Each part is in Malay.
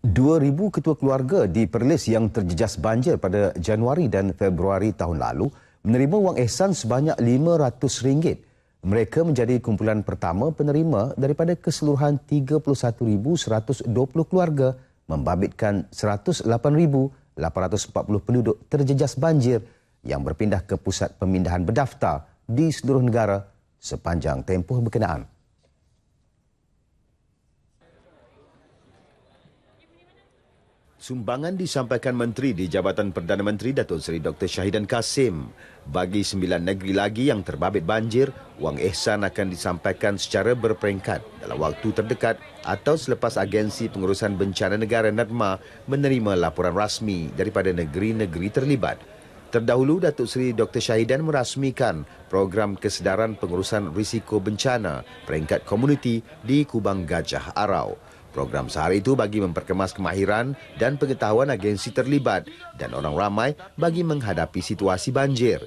2,000 ketua keluarga di Perlis yang terjejas banjir pada Januari dan Februari tahun lalu menerima wang ehsan sebanyak RM500. Mereka menjadi kumpulan pertama penerima daripada keseluruhan 31,120 keluarga membabitkan 108,840 penduduk terjejas banjir yang berpindah ke pusat pemindahan berdaftar di seluruh negara sepanjang tempoh berkenaan. Sumbangan disampaikan Menteri di Jabatan Perdana Menteri Datuk Seri Dr. Syahidan Kasim. Bagi sembilan negeri lagi yang terbabit banjir, wang ihsan akan disampaikan secara berperingkat dalam waktu terdekat atau selepas Agensi Pengurusan Bencana Negara NADMA menerima laporan rasmi daripada negeri-negeri terlibat. Terdahulu, Datuk Seri Dr. Syahidan merasmikan program kesedaran pengurusan risiko bencana peringkat komuniti di Kubang Gajah Arau. Program sehari itu bagi memperkemas kemahiran dan pengetahuan agensi terlibat dan orang ramai bagi menghadapi situasi banjir.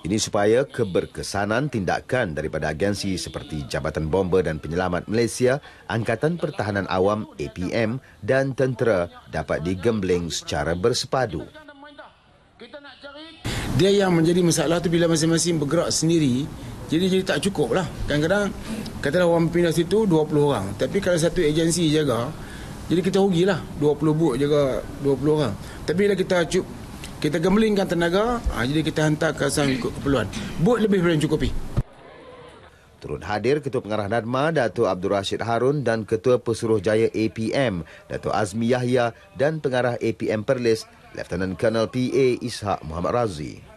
Ini supaya keberkesanan tindakan daripada agensi seperti Jabatan Bomber dan Penyelamat Malaysia, Angkatan Pertahanan Awam APM dan Tentera dapat digembleng secara bersepadu. Dia yang menjadi masalah tu bila masing-masing bergerak sendiri, jadi jadi tak cukup lah. Kadang-kadang Katalah orang pindah situ 20 orang Tapi kalau satu agensi jaga Jadi kita rugilah 20 buk jaga 20 orang Tapi bila kita cup kita gemelingkan tenaga, ha, jadi kita hantar kawasan ikut keperluan. Buat lebih daripada cukupi. Turut hadir Ketua Pengarah Nadma, Dato' Abdul Rashid Harun dan Ketua Pesuruh Jaya APM, Dato' Azmi Yahya dan Pengarah APM Perlis, Lieutenant Colonel PA Ishak Muhammad Razi.